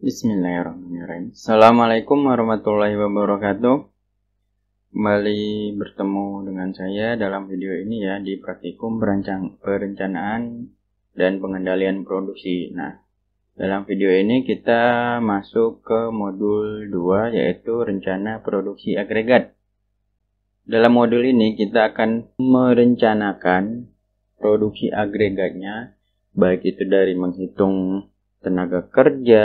Bismillahirrahmanirrahim Assalamualaikum warahmatullahi wabarakatuh Kembali bertemu dengan saya dalam video ini ya Di praktikum perencanaan dan pengendalian produksi Nah, dalam video ini kita masuk ke modul 2 yaitu rencana produksi agregat dalam modul ini kita akan merencanakan produksi agregatnya, baik itu dari menghitung tenaga kerja,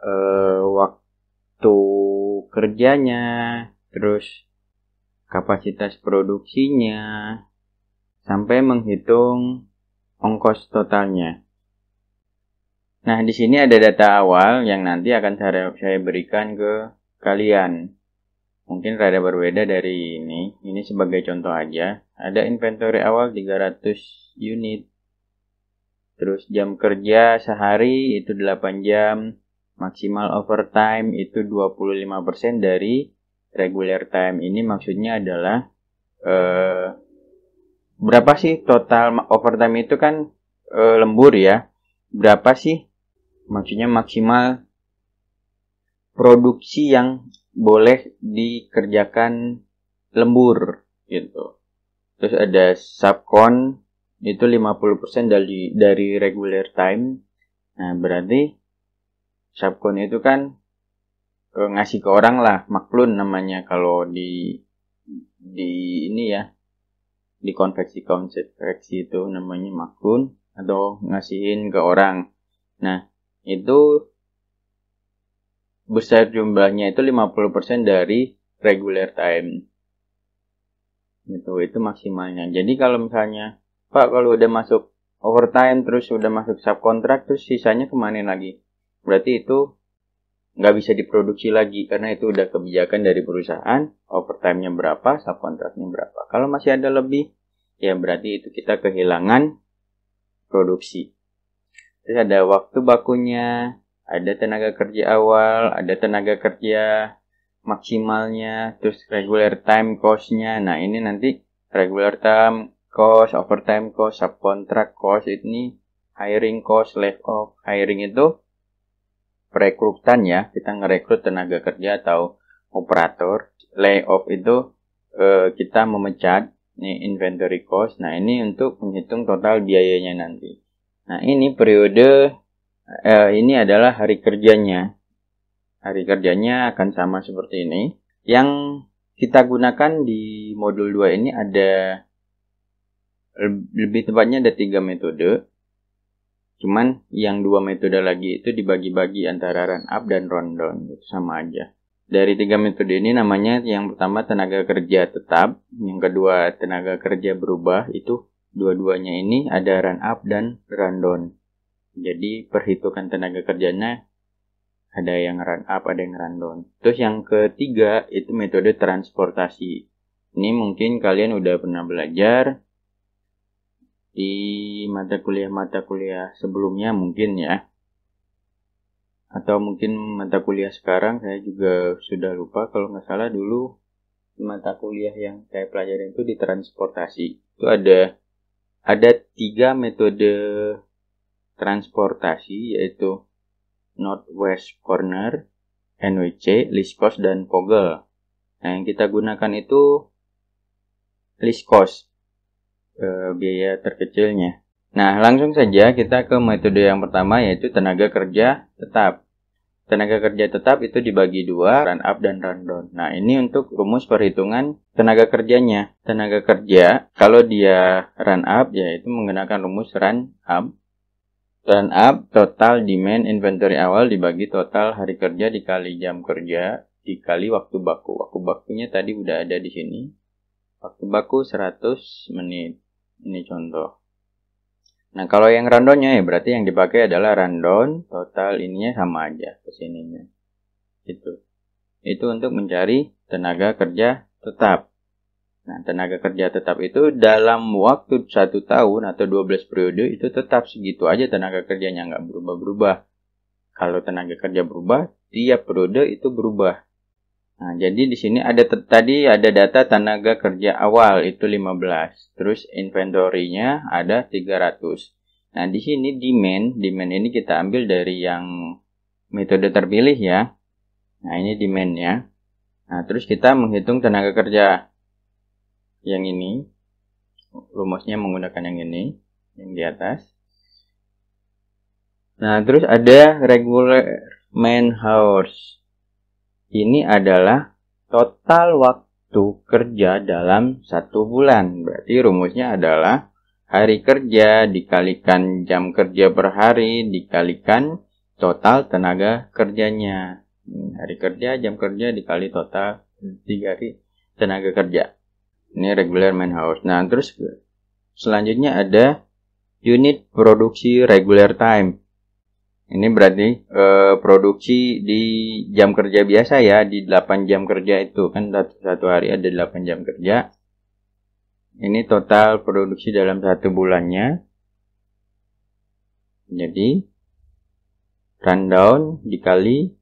eh, waktu kerjanya, terus kapasitas produksinya, sampai menghitung ongkos totalnya. Nah, di sini ada data awal yang nanti akan saya berikan ke kalian. Mungkin rada berbeda dari ini. Ini sebagai contoh aja. Ada inventory awal 300 unit. Terus jam kerja sehari itu 8 jam. Maksimal overtime itu 25% dari regular time. Ini maksudnya adalah eh, berapa sih total overtime itu kan eh, lembur ya. Berapa sih maksudnya maksimal produksi yang boleh dikerjakan lembur gitu. Terus ada subcon itu 50% dari dari regular time. Nah, berarti subcon itu kan eh, ngasih ke orang lah, maklun namanya kalau di di ini ya di konveksi konveksi itu namanya maklun atau ngasihin ke orang. Nah, itu besar jumlahnya itu 50% dari regular time. Itu itu maksimalnya. Jadi kalau misalnya, Pak kalau udah masuk overtime terus udah masuk subkontrak terus sisanya kemana lagi? Berarti itu nggak bisa diproduksi lagi karena itu udah kebijakan dari perusahaan overtime-nya berapa, subkontraknya berapa. Kalau masih ada lebih, ya berarti itu kita kehilangan produksi. Terus ada waktu bakunya, ada tenaga kerja awal, ada tenaga kerja maksimalnya, terus regular time costnya. Nah, ini nanti regular time cost, overtime cost, subkontrak cost ini hiring cost, layoff. Hiring itu perekrutan ya, kita ngerekrut tenaga kerja atau operator. Layoff itu eh, kita memecat nih inventory cost. Nah, ini untuk menghitung total biayanya nanti. Nah, ini periode eh, ini adalah hari kerjanya. Hari kerjanya akan sama seperti ini. Yang kita gunakan di modul 2 ini ada lebih tepatnya ada tiga metode. Cuman yang dua metode lagi itu dibagi-bagi antara run up dan run down, itu sama aja. Dari tiga metode ini namanya yang pertama tenaga kerja tetap, yang kedua tenaga kerja berubah, itu dua-duanya ini ada run up dan run down. Jadi perhitungan tenaga kerjanya ada yang run up, ada yang run down. Terus yang ketiga itu metode transportasi. Ini mungkin kalian udah pernah belajar di mata kuliah-mata kuliah sebelumnya mungkin ya. Atau mungkin mata kuliah sekarang saya juga sudah lupa kalau nggak salah dulu mata kuliah yang saya pelajari itu di transportasi. Itu ada ada tiga metode transportasi yaitu Northwest Corner, NWC, Liskos, dan Pogel. Nah, yang kita gunakan itu Liskos, e, eh, biaya terkecilnya. Nah, langsung saja kita ke metode yang pertama yaitu tenaga kerja tetap. Tenaga kerja tetap itu dibagi dua, run up dan run down. Nah, ini untuk rumus perhitungan tenaga kerjanya. Tenaga kerja, kalau dia run up, yaitu menggunakan rumus run up. Turn up total demand inventory awal dibagi total hari kerja dikali jam kerja dikali waktu baku. Waktu bakunya tadi udah ada di sini. Waktu baku 100 menit. Ini contoh. Nah, kalau yang randomnya ya berarti yang dipakai adalah random. total ininya sama aja ke sininya. Itu. Itu untuk mencari tenaga kerja tetap. Nah, tenaga kerja tetap itu dalam waktu satu tahun atau 12 periode itu tetap segitu aja tenaga kerjanya nggak berubah-berubah. Kalau tenaga kerja berubah, tiap periode itu berubah. Nah, jadi di sini ada tadi ada data tenaga kerja awal itu 15, terus inventory-nya ada 300. Nah, di sini demand, demand ini kita ambil dari yang metode terpilih ya. Nah, ini demand-nya. Nah, terus kita menghitung tenaga kerja yang ini rumusnya menggunakan yang ini yang di atas nah terus ada regular man hours ini adalah total waktu kerja dalam satu bulan berarti rumusnya adalah hari kerja dikalikan jam kerja per hari dikalikan total tenaga kerjanya hmm, hari kerja jam kerja dikali total tiga hari tenaga kerja ini regular main house. Nah, terus selanjutnya ada unit produksi regular time. Ini berarti e, produksi di jam kerja biasa ya, di 8 jam kerja itu kan satu hari ada 8 jam kerja. Ini total produksi dalam satu bulannya. Jadi rundown dikali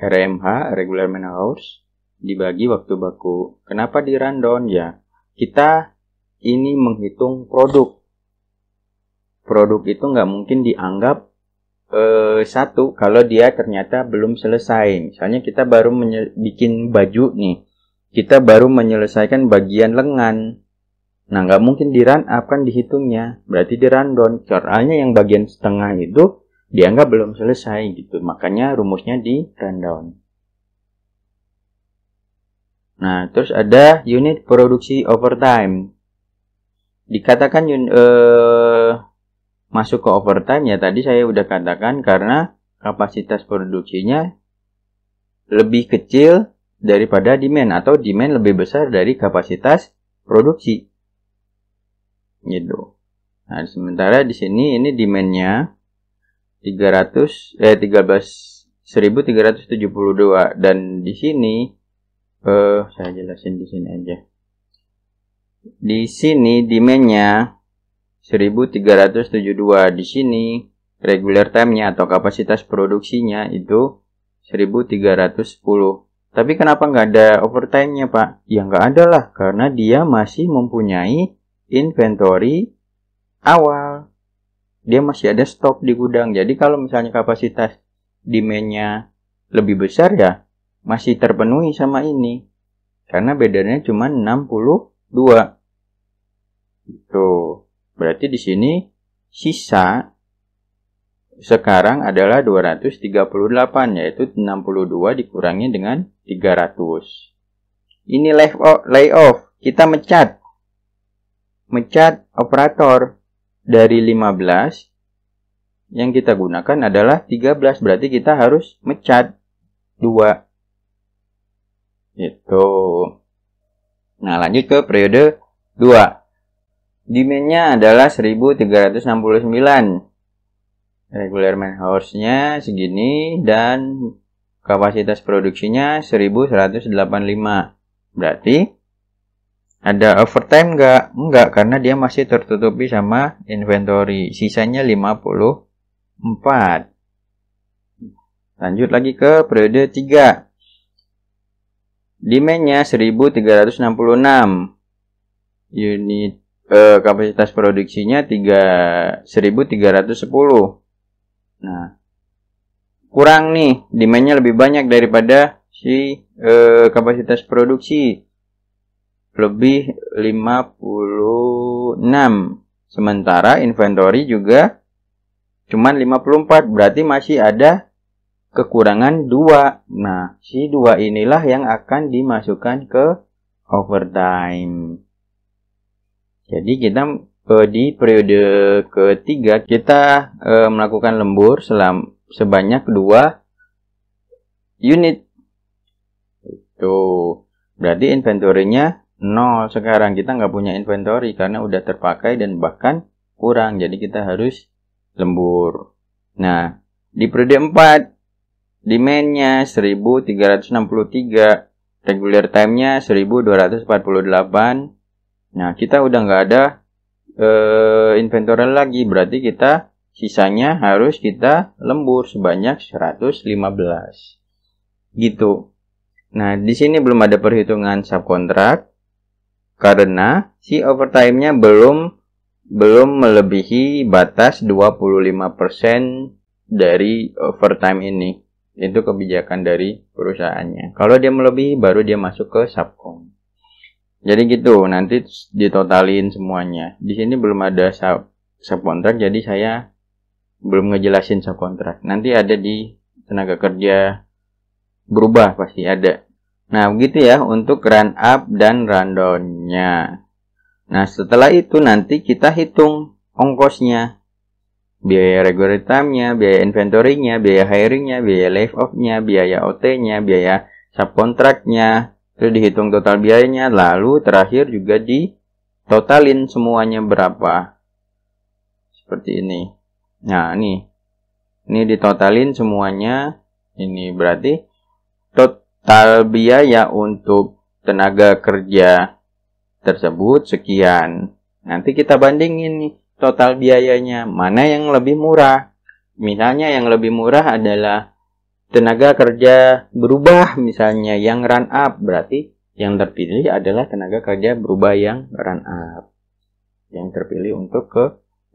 RMH regular man hours dibagi waktu baku. Kenapa di rundown ya? kita ini menghitung produk. Produk itu nggak mungkin dianggap eh, satu kalau dia ternyata belum selesai. Misalnya kita baru bikin baju nih, kita baru menyelesaikan bagian lengan. Nah, nggak mungkin di run up kan dihitungnya. Berarti di run down. Caranya yang bagian setengah itu dianggap belum selesai gitu. Makanya rumusnya di run down. Nah, terus ada unit produksi overtime. Dikatakan uh, masuk ke overtime ya tadi saya udah katakan karena kapasitas produksinya lebih kecil daripada demand atau demand lebih besar dari kapasitas produksi. Gitu. Nah, sementara di sini ini demandnya 300 eh 13 1372 dan di sini uh, saya jelasin di sini aja. Di sini demandnya 1372. Di sini regular time-nya atau kapasitas produksinya itu 1310. Tapi kenapa nggak ada overtime-nya, Pak? Ya nggak ada lah, karena dia masih mempunyai inventory awal. Dia masih ada stok di gudang. Jadi kalau misalnya kapasitas demand-nya lebih besar ya, masih terpenuhi sama ini karena bedanya cuma 62 itu berarti di sini sisa sekarang adalah 238 yaitu 62 dikurangi dengan 300 ini layoff. kita mecat mecat operator dari 15 yang kita gunakan adalah 13 berarti kita harus mecat 2 itu. Nah, lanjut ke periode 2. Demandnya adalah 1369. Regular man hours-nya segini dan kapasitas produksinya 1185. Berarti ada overtime enggak? Enggak, karena dia masih tertutupi sama inventory. Sisanya 54. Lanjut lagi ke periode 3. Demandnya 1366. Unit eh, kapasitas produksinya 3 1310. Nah, kurang nih, demandnya lebih banyak daripada si eh, kapasitas produksi. Lebih 56. Sementara inventory juga cuman 54, berarti masih ada kekurangan 2. Nah, si 2 inilah yang akan dimasukkan ke overtime. Jadi kita eh, di periode ketiga kita eh, melakukan lembur selam sebanyak 2 unit. Itu berarti inventory-nya nol sekarang kita nggak punya inventory karena udah terpakai dan bahkan kurang jadi kita harus lembur nah di periode 4 Demandnya 1363, regular time-nya 1248. Nah, kita udah nggak ada uh, inventory lagi, berarti kita sisanya harus kita lembur sebanyak 115. Gitu. Nah, di sini belum ada perhitungan subkontrak karena si overtime-nya belum belum melebihi batas 25% dari overtime ini. Itu kebijakan dari perusahaannya. Kalau dia melebihi baru dia masuk ke subkom. Jadi gitu, nanti ditotalin semuanya. Di sini belum ada sub subkontrak, jadi saya belum ngejelasin subkontrak. Nanti ada di tenaga kerja berubah pasti ada. Nah, begitu ya untuk run up dan down-nya. Nah, setelah itu nanti kita hitung ongkosnya biaya regular time-nya, biaya inventory-nya, biaya hiring-nya, biaya live off-nya, biaya OT-nya, biaya subcontract nya itu dihitung total biayanya, lalu terakhir juga di totalin semuanya berapa. Seperti ini. Nah, ini. Ini ditotalin semuanya. Ini berarti total biaya untuk tenaga kerja tersebut sekian. Nanti kita bandingin nih total biayanya, mana yang lebih murah. Misalnya yang lebih murah adalah tenaga kerja berubah misalnya yang run up berarti yang terpilih adalah tenaga kerja berubah yang run up. Yang terpilih untuk ke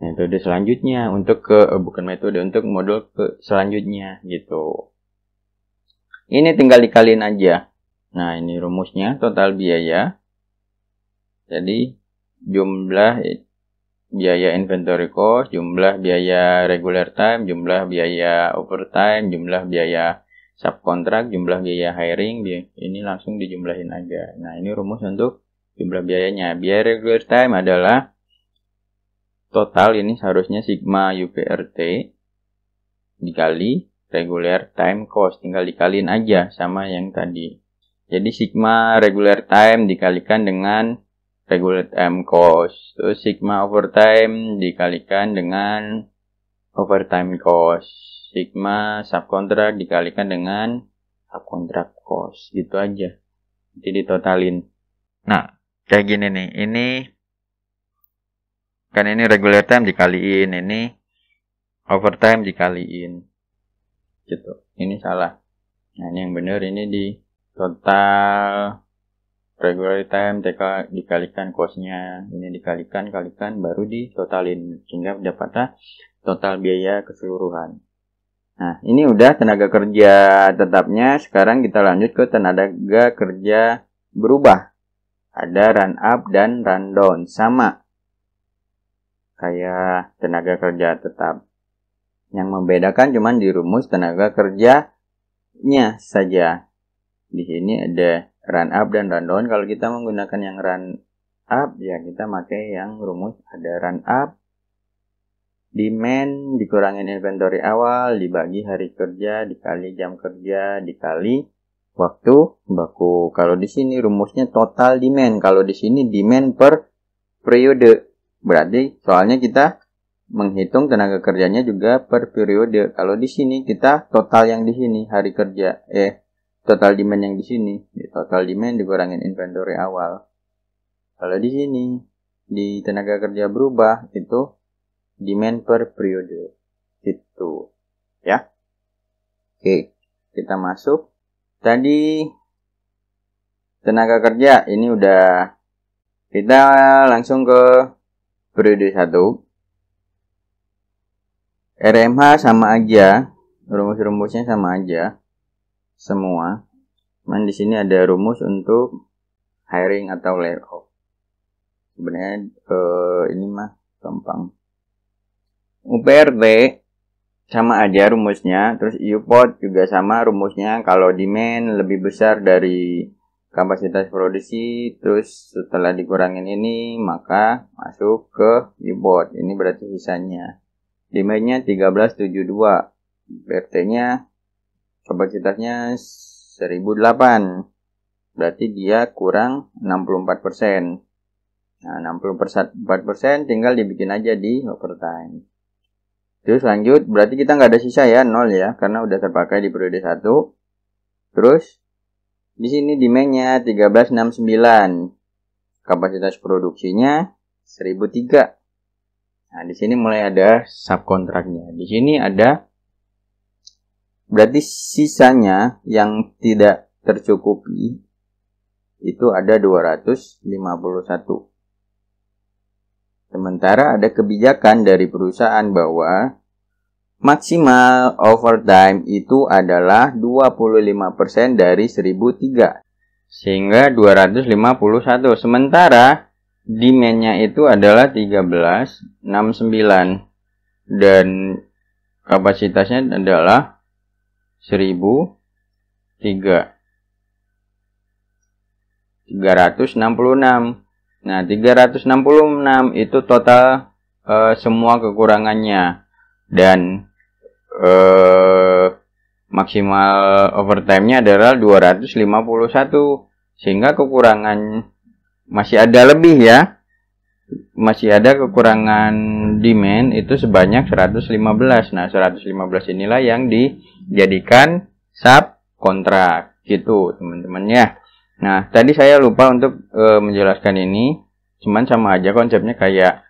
metode selanjutnya, untuk ke eh, bukan metode untuk modul ke selanjutnya gitu. Ini tinggal dikalin aja. Nah, ini rumusnya total biaya. Jadi jumlah biaya inventory cost, jumlah biaya regular time, jumlah biaya overtime, jumlah biaya subkontrak, jumlah biaya hiring, ini langsung dijumlahin aja. Nah, ini rumus untuk jumlah biayanya. Biaya regular time adalah total ini seharusnya sigma UPRT dikali regular time cost. Tinggal dikaliin aja sama yang tadi. Jadi sigma regular time dikalikan dengan regulate M cost. So, sigma overtime dikalikan dengan overtime cost. Sigma subkontrak dikalikan dengan subkontrak cost. Gitu aja. Jadi ditotalin. Nah, kayak gini nih. Ini kan ini regular time dikaliin, ini overtime dikaliin. Gitu. Ini salah. Nah, ini yang benar ini di total regular time TK dikalikan costnya ini dikalikan kalikan baru ditotalin sehingga mendapatkan total biaya keseluruhan nah ini udah tenaga kerja tetapnya sekarang kita lanjut ke tenaga kerja berubah ada run up dan run down sama kayak tenaga kerja tetap yang membedakan cuman di rumus tenaga kerjanya saja di sini ada run up dan run down. Kalau kita menggunakan yang run up, ya kita pakai yang rumus ada run up, demand, dikurangin inventory awal, dibagi hari kerja, dikali jam kerja, dikali waktu baku. Kalau di sini rumusnya total demand. Kalau di sini demand per periode. Berarti soalnya kita menghitung tenaga kerjanya juga per periode. Kalau di sini kita total yang di sini hari kerja eh total demand yang di sini. Di ya, total demand dikurangin inventory awal. Kalau di sini, di tenaga kerja berubah, itu demand per periode. Itu. Ya. Oke, kita masuk. Tadi tenaga kerja ini udah kita langsung ke periode satu. RMH sama aja, rumus-rumusnya sama aja semua. Cuman di sini ada rumus untuk hiring atau layoff. Sebenarnya eh, ini mah gampang. UPRT sama aja rumusnya, terus UPOT juga sama rumusnya. Kalau demand lebih besar dari kapasitas produksi, terus setelah dikurangin ini maka masuk ke UPOT. Ini berarti sisanya. Demandnya 1372, UPRT-nya kapasitasnya 1008 berarti dia kurang 64%. Nah, 64% persen tinggal dibikin aja di overtime. Terus lanjut, berarti kita nggak ada sisa ya, 0 ya, karena udah terpakai di periode 1. Terus, di sini demandnya 1369. Kapasitas produksinya 1003. Nah, di sini mulai ada subkontraknya. Di sini ada Berarti sisanya yang tidak tercukupi itu ada 251. Sementara ada kebijakan dari perusahaan bahwa maksimal overtime itu adalah 25% dari 1003 sehingga 251. Sementara demandnya itu adalah 1369 dan kapasitasnya adalah seribu tiga Nah, 366 itu total uh, semua kekurangannya dan uh, maksimal overtime-nya adalah 251 sehingga kekurangan masih ada lebih ya. Masih ada kekurangan demand itu sebanyak 115. Nah, 115 inilah yang di jadikan sub kontrak gitu teman teman ya. Nah tadi saya lupa untuk e, menjelaskan ini, cuman sama aja konsepnya kayak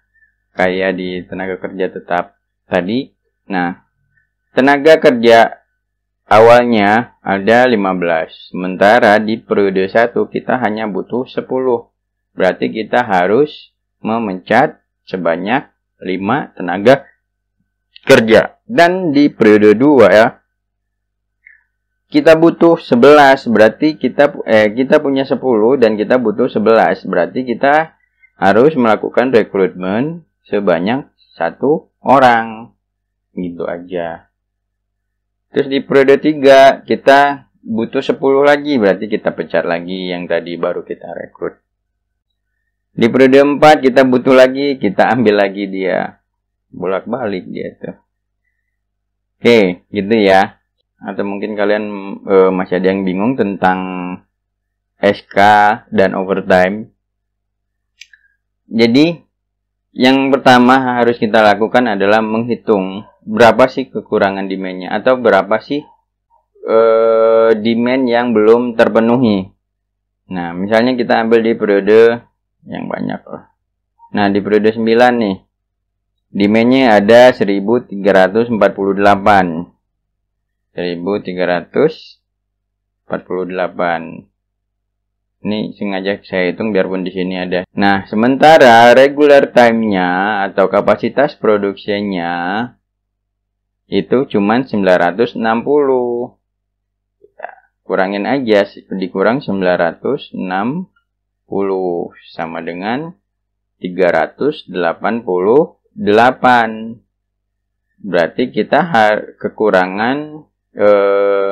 kayak di tenaga kerja tetap tadi. Nah tenaga kerja awalnya ada 15, sementara di periode 1 kita hanya butuh 10. Berarti kita harus memecat sebanyak 5 tenaga kerja. Dan di periode 2 ya, kita butuh 11 berarti kita eh, kita punya 10 dan kita butuh 11 berarti kita harus melakukan rekrutmen sebanyak satu orang gitu aja terus di periode 3 kita butuh 10 lagi berarti kita pecat lagi yang tadi baru kita rekrut di periode 4 kita butuh lagi kita ambil lagi dia bolak-balik dia tuh oke gitu ya atau mungkin kalian uh, masih ada yang bingung tentang SK dan overtime. Jadi yang pertama harus kita lakukan adalah menghitung berapa sih kekurangan demandnya atau berapa sih uh, demand yang belum terpenuhi. Nah, misalnya kita ambil di periode yang banyak. Nah, di periode 9 nih, demandnya ada 1348 1348. Ini sengaja saya hitung biarpun di sini ada. Nah, sementara regular time-nya atau kapasitas produksinya itu cuman 960. kurangin aja dikurang 960 sama dengan 388. Berarti kita kekurangan eh,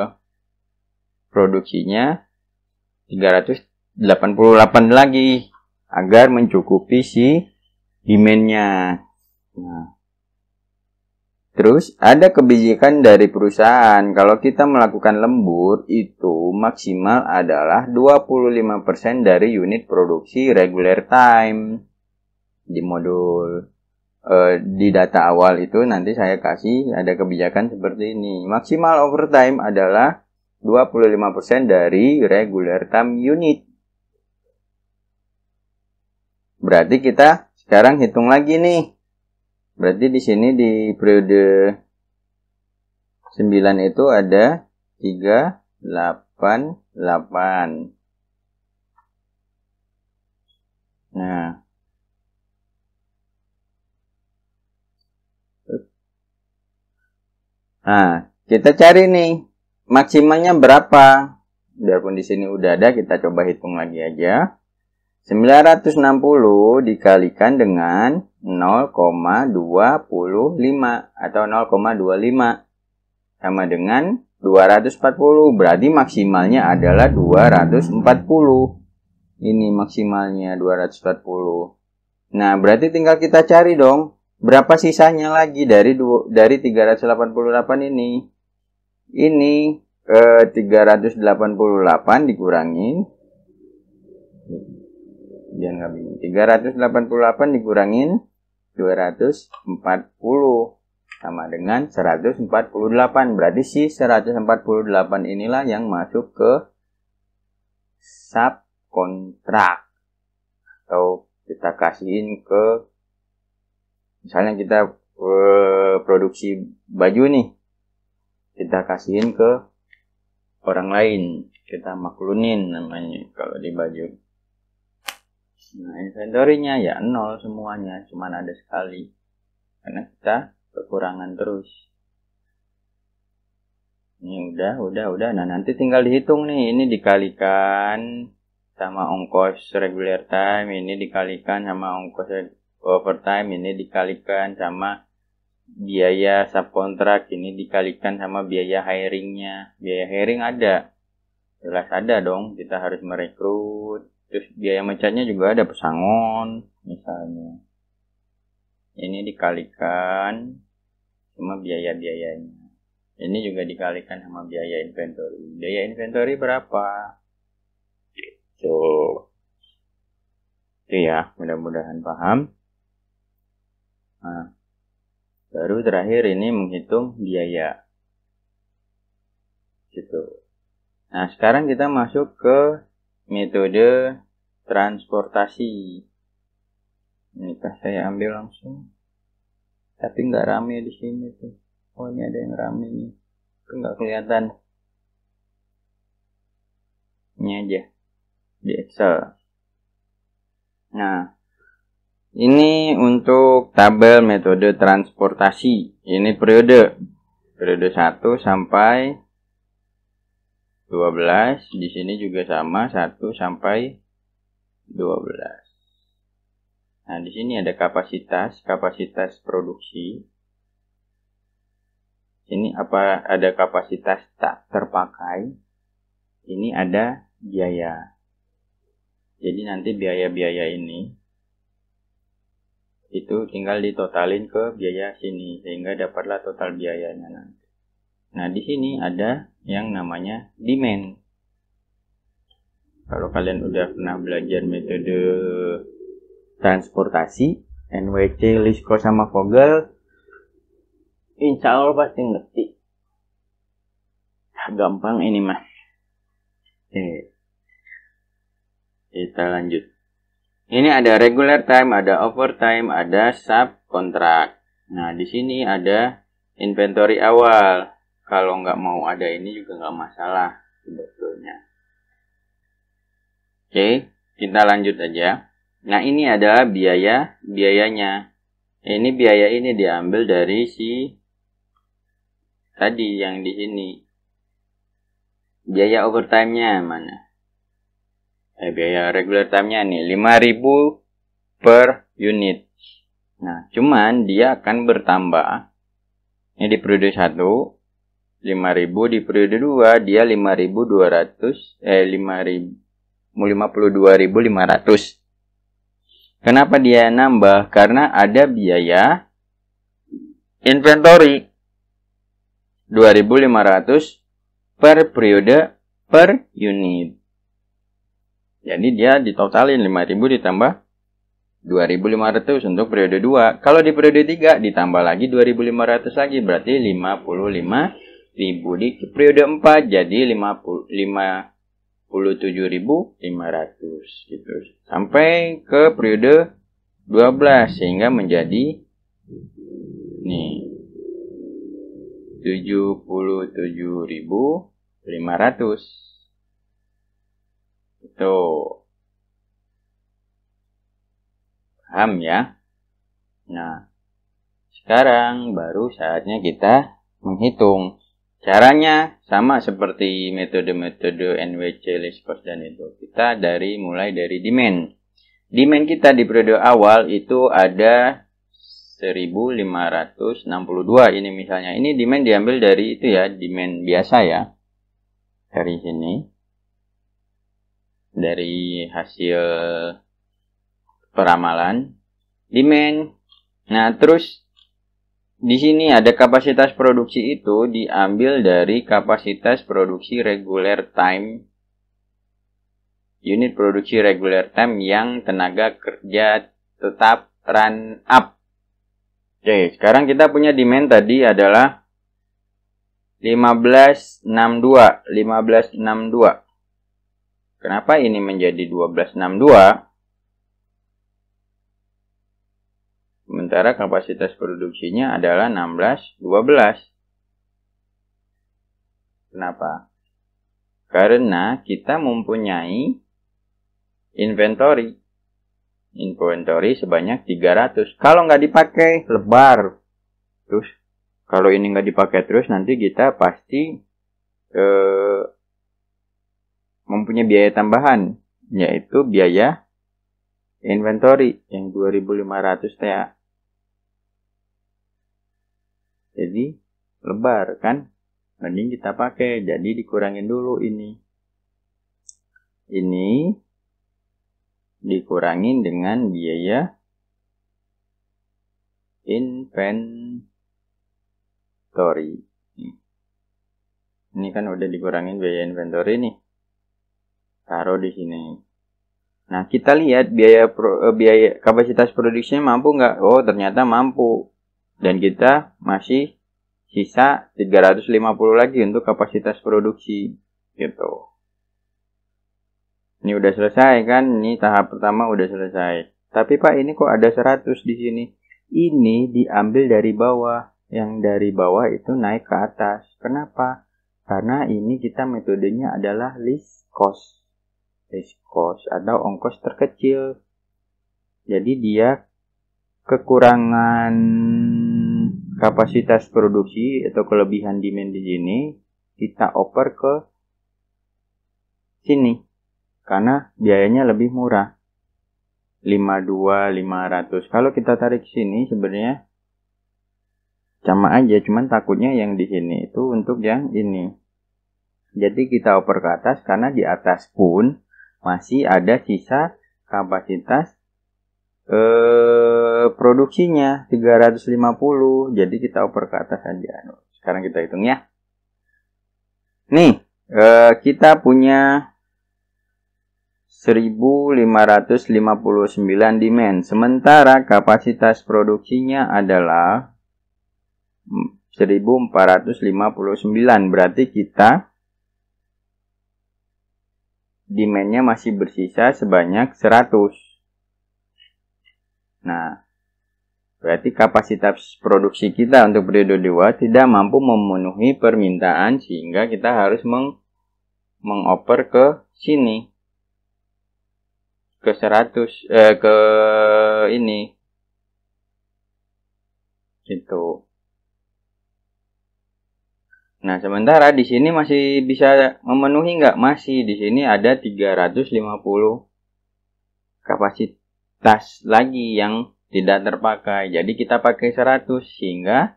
produksinya 388 lagi agar mencukupi si demandnya. Nah. Terus ada kebijakan dari perusahaan kalau kita melakukan lembur itu maksimal adalah 25% dari unit produksi regular time di modul uh, di data awal itu nanti saya kasih ada kebijakan seperti ini. Maksimal overtime adalah 25% dari regular time unit. Berarti kita sekarang hitung lagi nih. Berarti di sini di periode 9 itu ada 3, 8, 8. Nah, Nah, kita cari nih maksimalnya berapa. Biarpun di sini udah ada, kita coba hitung lagi aja. 960 dikalikan dengan 0,25 atau 0,25 sama dengan 240. Berarti maksimalnya adalah 240. Ini maksimalnya 240. Nah, berarti tinggal kita cari dong Berapa sisanya lagi dari dari 388 ini? Ini eh, 388 dikurangin Jangan nggak 388 dikurangin 240 sama dengan 148. Berarti si 148 inilah yang masuk ke subkontrak atau kita kasihin ke misalnya kita uh, produksi baju nih kita kasihin ke orang lain kita maklunin namanya kalau di baju nah inventory-nya ya nol semuanya cuman ada sekali karena kita kekurangan terus ini udah udah udah nah nanti tinggal dihitung nih ini dikalikan sama ongkos regular time ini dikalikan sama ongkos overtime ini dikalikan sama biaya subkontrak ini dikalikan sama biaya hiringnya biaya hiring ada jelas ada dong kita harus merekrut terus biaya mecatnya juga ada pesangon misalnya ini dikalikan sama biaya-biayanya ini juga dikalikan sama biaya inventory biaya inventory berapa gitu so, itu ya mudah-mudahan paham Nah, baru terakhir ini menghitung biaya. Gitu. Nah, sekarang kita masuk ke metode transportasi. Ini saya ambil langsung. Tapi nggak rame di sini tuh. Oh, ini ada yang rame nih. Nggak kelihatan. Ini aja. Di Excel. Nah, ini untuk tabel metode transportasi. Ini periode. Periode 1 sampai 12. Di sini juga sama 1 sampai 12. Nah, di sini ada kapasitas, kapasitas produksi. Ini apa ada kapasitas tak terpakai. Ini ada biaya. Jadi nanti biaya-biaya ini itu tinggal ditotalin ke biaya sini sehingga dapatlah total biayanya nanti. Nah, di sini ada yang namanya demand. Kalau kalian udah pernah belajar metode transportasi, NWC, Lisko sama Vogel, insya Allah pasti ngerti. Ah, gampang ini mah. Oke. Kita lanjut. Ini ada regular time, ada overtime, ada sub kontrak. Nah, di sini ada inventory awal. Kalau nggak mau ada ini juga nggak masalah sebetulnya. Oke, kita lanjut aja. Nah, ini adalah biaya biayanya. Ini biaya ini diambil dari si tadi yang di sini. Biaya overtime-nya mana? eh, biaya regular time-nya nih 5000 per unit. Nah, cuman dia akan bertambah. Ini di periode 1 5000 di periode 2 dia 5200 eh 5000 52500. Kenapa dia nambah? Karena ada biaya inventory 2500 per periode per unit. Jadi dia ditotalin 5000 ditambah 2500 untuk periode 2. Kalau di periode 3 ditambah lagi 2500 lagi berarti 55.000 di periode 4 jadi 50 57.500 gitu. Sampai ke periode 12 sehingga menjadi nih 77.500 itu paham ya. Nah, sekarang baru saatnya kita menghitung. Caranya sama seperti metode-metode NWC, Lescos dan itu. Kita dari mulai dari demand. Demand kita di periode awal itu ada 1562 ini misalnya. Ini demand diambil dari itu ya, demand biasa ya. Dari sini dari hasil peramalan demand. Nah, terus di sini ada kapasitas produksi itu diambil dari kapasitas produksi regular time unit produksi regular time yang tenaga kerja tetap run up. Oke, sekarang kita punya demand tadi adalah 1562, 1562. Kenapa ini menjadi 1262? Sementara kapasitas produksinya adalah 1612. Kenapa? Karena kita mempunyai inventory. Inventory sebanyak 300. Kalau nggak dipakai, lebar. Terus, kalau ini nggak dipakai terus, nanti kita pasti eh, mempunyai biaya tambahan yaitu biaya inventory yang 2500 TA. Jadi lebar kan mending kita pakai jadi dikurangin dulu ini. Ini dikurangin dengan biaya inventory. Ini kan udah dikurangin biaya inventory nih taruh di sini. Nah, kita lihat biaya pro, eh, biaya kapasitas produksinya mampu nggak? Oh, ternyata mampu. Dan kita masih sisa 350 lagi untuk kapasitas produksi gitu. Ini udah selesai kan? Ini tahap pertama udah selesai. Tapi Pak, ini kok ada 100 di sini? Ini diambil dari bawah. Yang dari bawah itu naik ke atas. Kenapa? Karena ini kita metodenya adalah list cost base cost atau ongkos terkecil. Jadi dia kekurangan kapasitas produksi atau kelebihan demand di sini kita oper ke sini karena biayanya lebih murah. 52 500. Kalau kita tarik sini sebenarnya sama aja, cuman takutnya yang di sini itu untuk yang ini. Jadi kita oper ke atas karena di atas pun masih ada sisa kapasitas eh, produksinya 350. Jadi kita oper ke atas aja. Anu, sekarang kita hitung ya. Nih, eh, kita punya 1559 demand. Sementara kapasitas produksinya adalah 1459. Hmm, Berarti kita demandnya masih bersisa sebanyak 100. Nah, berarti kapasitas produksi kita untuk periode 2 tidak mampu memenuhi permintaan sehingga kita harus meng mengoper ke sini ke 100 eh, ke ini gitu Nah, sementara di sini masih bisa memenuhi nggak? Masih di sini ada 350 kapasitas lagi yang tidak terpakai. Jadi kita pakai 100 sehingga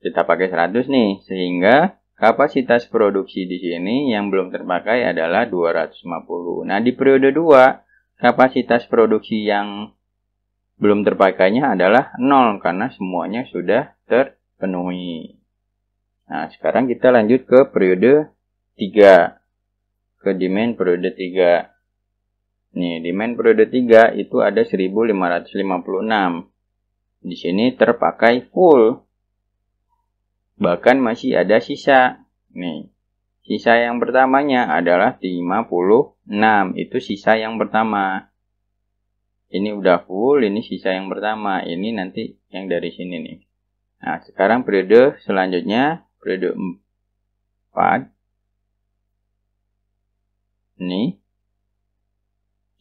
kita pakai 100 nih sehingga kapasitas produksi di sini yang belum terpakai adalah 250. Nah, di periode 2 kapasitas produksi yang belum terpakainya adalah 0 karena semuanya sudah terpenuhi. Nah, sekarang kita lanjut ke periode 3. Ke demand periode 3. Nih, demand periode 3 itu ada 1556. Di sini terpakai full. Bahkan masih ada sisa. Nih, sisa yang pertamanya adalah 56. Itu sisa yang pertama ini udah full, ini sisa yang pertama, ini nanti yang dari sini nih. Nah, sekarang periode selanjutnya periode 4 ini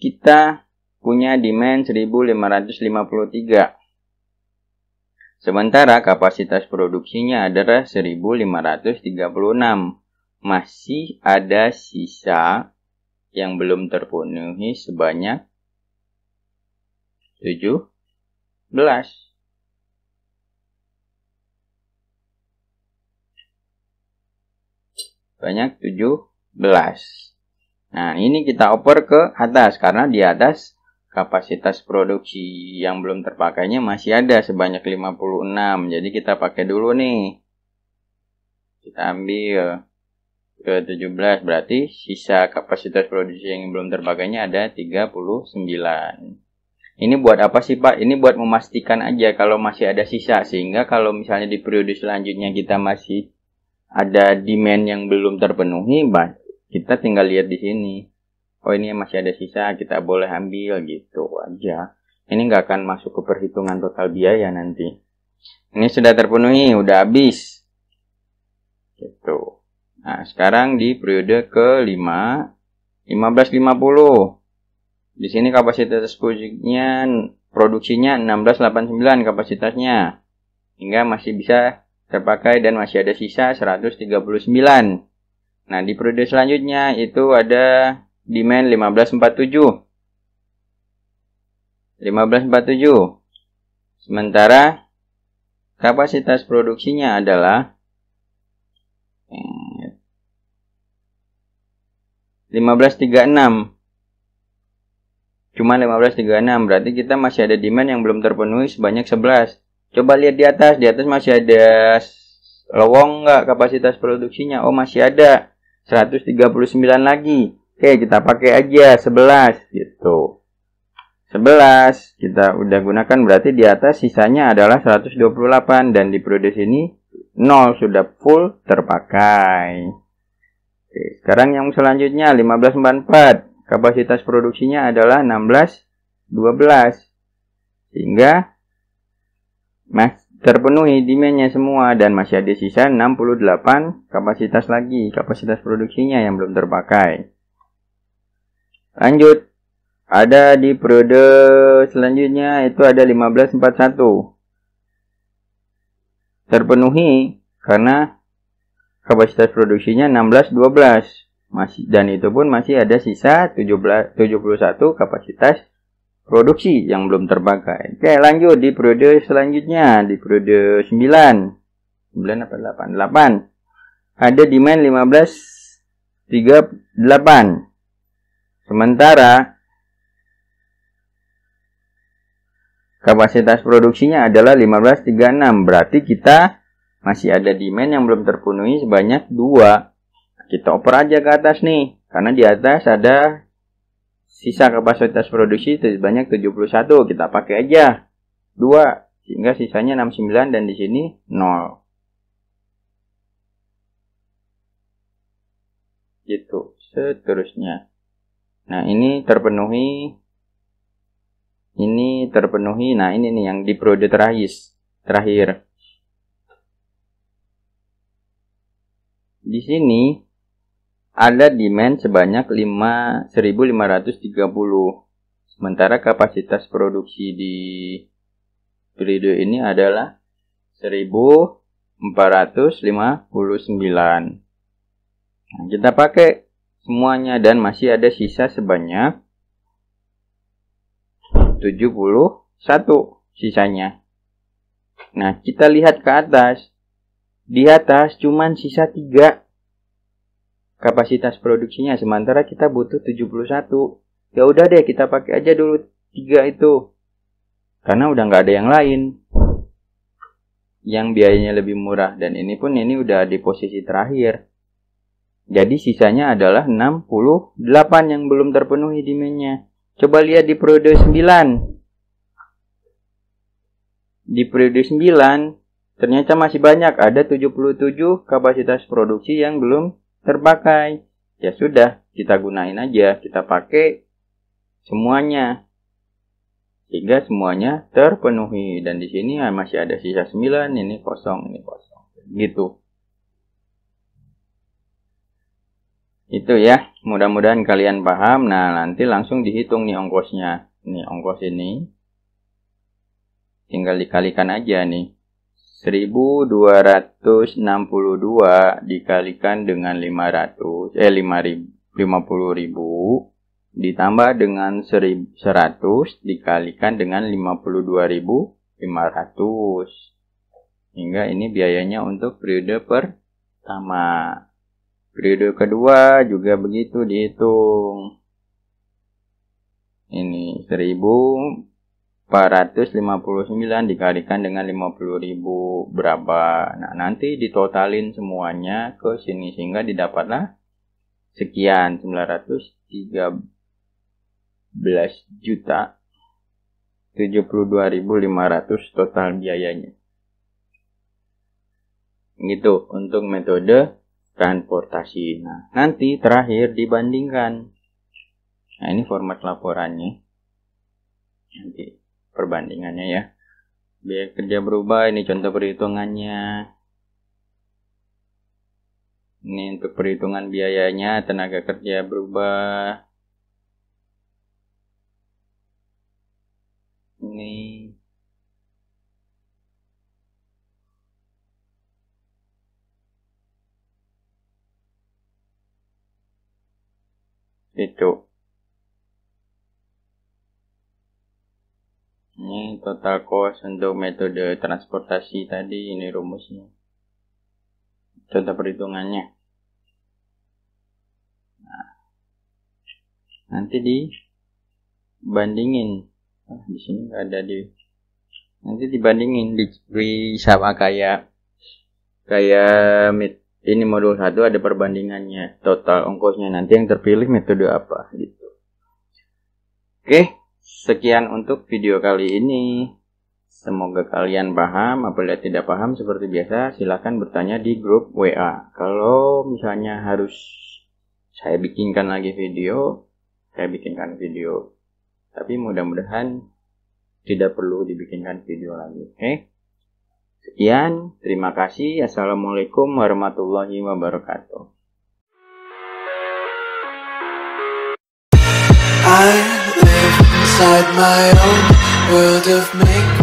kita punya demand 1553 sementara kapasitas produksinya adalah 1536 masih ada sisa yang belum terpenuhi sebanyak 17 banyak 17. Nah, ini kita oper ke atas karena di atas kapasitas produksi yang belum terpakainya masih ada sebanyak 56. Jadi kita pakai dulu nih. Kita ambil ke 17 berarti sisa kapasitas produksi yang belum terpakainya ada 39. Ini buat apa sih Pak? Ini buat memastikan aja kalau masih ada sisa sehingga kalau misalnya di periode selanjutnya kita masih ada demand yang belum terpenuhi, kita tinggal lihat di sini. Oh ini masih ada sisa, kita boleh ambil gitu aja. Ini nggak akan masuk ke perhitungan total biaya nanti. Ini sudah terpenuhi, udah habis. Gitu. Nah, sekarang di periode ke-5, 1550. Di sini kapasitas produksinya 1689 kapasitasnya. Hingga masih bisa terpakai dan masih ada sisa 139. Nah, di periode selanjutnya itu ada demand 1547. 1547. Sementara kapasitas produksinya adalah 1536. Cuma 1536 berarti kita masih ada demand yang belum terpenuhi sebanyak 11. Coba lihat di atas, di atas masih ada lowong nggak kapasitas produksinya? Oh masih ada 139 lagi. Oke kita pakai aja 11 gitu. 11 kita udah gunakan berarti di atas sisanya adalah 128 dan di periode sini 0 sudah full terpakai. Oke, sekarang yang selanjutnya 1544 kapasitas produksinya adalah 16 12 sehingga Mas terpenuhi demandnya semua dan masih ada sisa 68 kapasitas lagi, kapasitas produksinya yang belum terpakai. Lanjut, ada di periode selanjutnya itu ada 1541. Terpenuhi karena kapasitas produksinya 1612 masih dan itu pun masih ada sisa 17 71 kapasitas produksi yang belum terpakai. Oke, lanjut di periode selanjutnya, di periode 9. 9 apa 8? 8. Ada demand 15 38. Sementara kapasitas produksinya adalah 1536. Berarti kita masih ada demand yang belum terpenuhi sebanyak 2. Kita oper aja ke atas nih, karena di atas ada Sisa kapasitas produksi sebanyak 71, kita pakai aja. 2, sehingga sisanya 69 dan di sini 0. Gitu, seterusnya. Nah, ini terpenuhi. Ini terpenuhi. Nah, ini nih yang di periode terakhir. Terakhir. Di sini ada demand sebanyak 1.530, Sementara kapasitas produksi di periode ini adalah 1459. Nah, kita pakai semuanya dan masih ada sisa sebanyak 71 sisanya. Nah, kita lihat ke atas. Di atas cuman sisa 3 kapasitas produksinya sementara kita butuh 71 ya udah deh kita pakai aja dulu tiga itu karena udah nggak ada yang lain yang biayanya lebih murah dan ini pun ini udah di posisi terakhir jadi sisanya adalah 68 yang belum terpenuhi demandnya coba lihat di periode 9 di periode 9 ternyata masih banyak ada 77 kapasitas produksi yang belum terpakai. Ya sudah, kita gunain aja, kita pakai semuanya. Sehingga semuanya terpenuhi. Dan di sini masih ada sisa 9, ini kosong, ini kosong. Gitu. Itu ya, mudah-mudahan kalian paham. Nah, nanti langsung dihitung nih ongkosnya. Nih ongkos ini. Tinggal dikalikan aja nih. 1262 dikalikan dengan 500 eh 5000 50.000 ditambah dengan 100 dikalikan dengan 52.500 hingga ini biayanya untuk periode pertama periode kedua juga begitu dihitung ini 1000 459 dikalikan dengan 50.000 berapa. Nah, nanti ditotalin semuanya ke sini sehingga didapatlah sekian 913 juta 72.500 total biayanya. Gitu untuk metode transportasi. Nah, nanti terakhir dibandingkan. Nah, ini format laporannya. Nanti perbandingannya ya. Biaya kerja berubah, ini contoh perhitungannya. Ini untuk perhitungan biayanya, tenaga kerja berubah. Ini itu total cost untuk metode transportasi tadi ini rumusnya contoh perhitungannya nah, nanti dibandingin ah, di sini nggak ada di nanti dibandingin di, di sama kayak kayak ini modul satu ada perbandingannya total ongkosnya nanti yang terpilih metode apa gitu oke okay. Sekian untuk video kali ini. Semoga kalian paham, apabila tidak paham seperti biasa silahkan bertanya di grup WA. Kalau misalnya harus saya bikinkan lagi video, saya bikinkan video. Tapi mudah-mudahan tidak perlu dibikinkan video lagi. Oke? Okay? Sekian, terima kasih. Assalamualaikum warahmatullahi wabarakatuh. I inside my own world of make